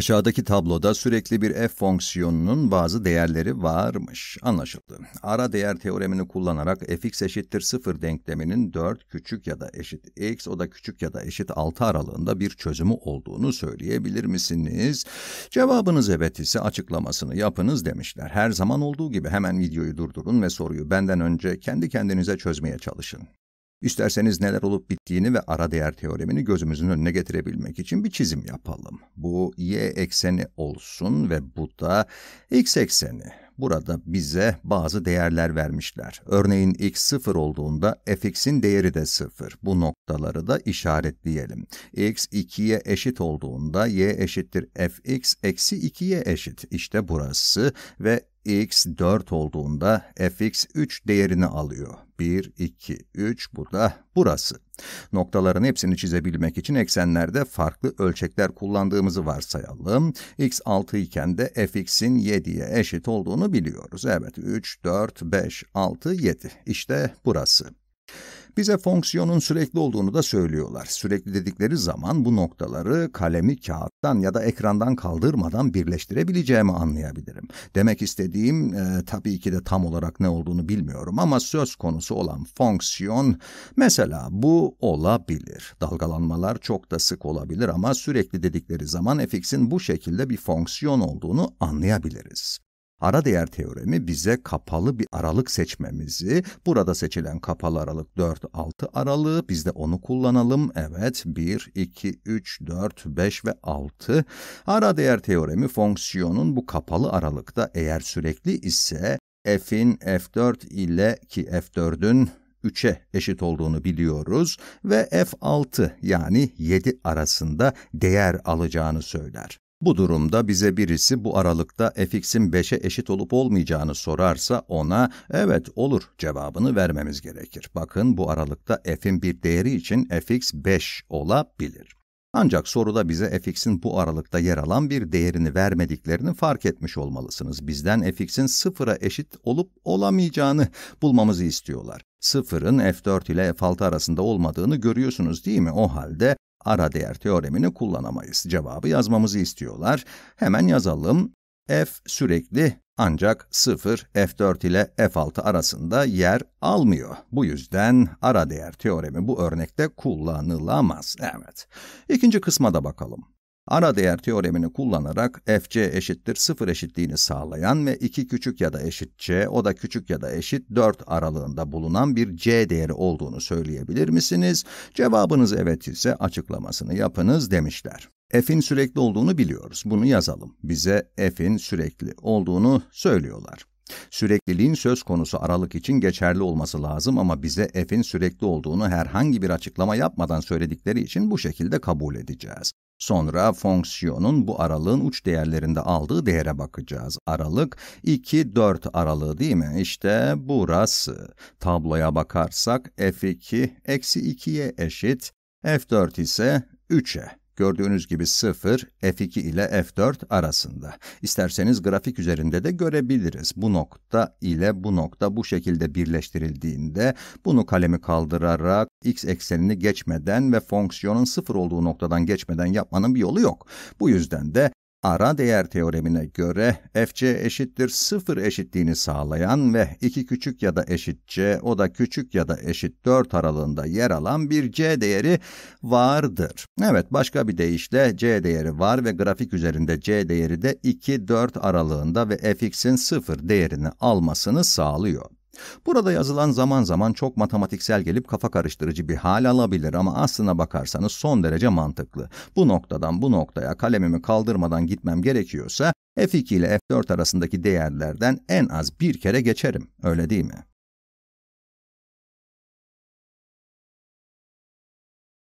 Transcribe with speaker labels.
Speaker 1: Aşağıdaki tabloda sürekli bir f fonksiyonunun bazı değerleri varmış. Anlaşıldı. Ara değer teoremini kullanarak fx eşittir 0 denkleminin 4 küçük ya da eşit x o da küçük ya da eşit 6 aralığında bir çözümü olduğunu söyleyebilir misiniz? Cevabınız evet ise açıklamasını yapınız demişler. Her zaman olduğu gibi hemen videoyu durdurun ve soruyu benden önce kendi kendinize çözmeye çalışın. İsterseniz neler olup bittiğini ve ara değer teoremini gözümüzün önüne getirebilmek için bir çizim yapalım. Bu y ekseni olsun ve bu da x ekseni. Burada bize bazı değerler vermişler. Örneğin x sıfır olduğunda fx'in değeri de sıfır. Bu noktaları da işaretleyelim. x 2'ye eşit olduğunda y eşittir fx eksi 2'ye eşit. İşte burası ve x 4 olduğunda fx 3 değerini alıyor. 1, 2, 3 bu da burası. Noktaların hepsini çizebilmek için eksenlerde farklı ölçekler kullandığımızı varsayalım. x 6 iken de fx'in 7'ye eşit olduğunu biliyoruz. Evet 3, 4, 5, 6, 7 işte burası. Bize fonksiyonun sürekli olduğunu da söylüyorlar. Sürekli dedikleri zaman bu noktaları kalemi kağıttan ya da ekrandan kaldırmadan birleştirebileceğimi anlayabilirim. Demek istediğim e, tabii ki de tam olarak ne olduğunu bilmiyorum ama söz konusu olan fonksiyon mesela bu olabilir. Dalgalanmalar çok da sık olabilir ama sürekli dedikleri zaman fx'in bu şekilde bir fonksiyon olduğunu anlayabiliriz. Ara değer teoremi bize kapalı bir aralık seçmemizi, burada seçilen kapalı aralık 4-6 aralığı, biz de onu kullanalım. Evet, 1, 2, 3, 4, 5 ve 6. Ara değer teoremi fonksiyonun bu kapalı aralıkta eğer sürekli ise f'in f4 ile ki f4'ün 3'e eşit olduğunu biliyoruz ve f6 yani 7 arasında değer alacağını söyler. Bu durumda bize birisi bu aralıkta fx'in 5'e eşit olup olmayacağını sorarsa ona evet olur cevabını vermemiz gerekir. Bakın bu aralıkta f'in bir değeri için fx 5 olabilir. Ancak soruda bize fx'in bu aralıkta yer alan bir değerini vermediklerini fark etmiş olmalısınız. Bizden fx'in sıfıra eşit olup olamayacağını bulmamızı istiyorlar. Sıfırın f4 ile f6 arasında olmadığını görüyorsunuz değil mi? O halde ara değer teoremini kullanamayız. Cevabı yazmamızı istiyorlar. Hemen yazalım. F sürekli ancak 0 F4 ile F6 arasında yer almıyor. Bu yüzden ara değer teoremi bu örnekte kullanılamaz. Evet. İkinci kısma da bakalım. Ara değer teoremini kullanarak fc eşittir 0 eşitliğini sağlayan ve 2 küçük ya da eşit c, o da küçük ya da eşit 4 aralığında bulunan bir c değeri olduğunu söyleyebilir misiniz? Cevabınız evet ise açıklamasını yapınız demişler. f'in sürekli olduğunu biliyoruz. Bunu yazalım. Bize f'in sürekli olduğunu söylüyorlar. Sürekliliğin söz konusu aralık için geçerli olması lazım ama bize f'in sürekli olduğunu herhangi bir açıklama yapmadan söyledikleri için bu şekilde kabul edeceğiz. Sonra fonksiyonun bu aralığın uç değerlerinde aldığı değere bakacağız. Aralık 2, 4 aralığı değil mi? İşte burası. Tabloya bakarsak f2 eksi 2'ye eşit, f4 ise 3'e. Gördüğünüz gibi 0, F2 ile F4 arasında. İsterseniz grafik üzerinde de görebiliriz. Bu nokta ile bu nokta bu şekilde birleştirildiğinde bunu kalemi kaldırarak x eksenini geçmeden ve fonksiyonun 0 olduğu noktadan geçmeden yapmanın bir yolu yok. Bu yüzden de Ara değer teoremine göre fc eşittir 0 eşitliğini sağlayan ve iki küçük ya da eşit c o da küçük ya da eşit 4 aralığında yer alan bir c değeri vardır. Evet başka bir deyişle c değeri var ve grafik üzerinde c değeri de 2-4 aralığında ve fx'in 0 değerini almasını sağlıyor. Burada yazılan zaman zaman çok matematiksel gelip kafa karıştırıcı bir hal alabilir ama aslına bakarsanız son derece mantıklı. Bu noktadan bu noktaya kalemimi kaldırmadan gitmem gerekiyorsa F2 ile F4 arasındaki değerlerden en az bir kere geçerim, öyle değil mi?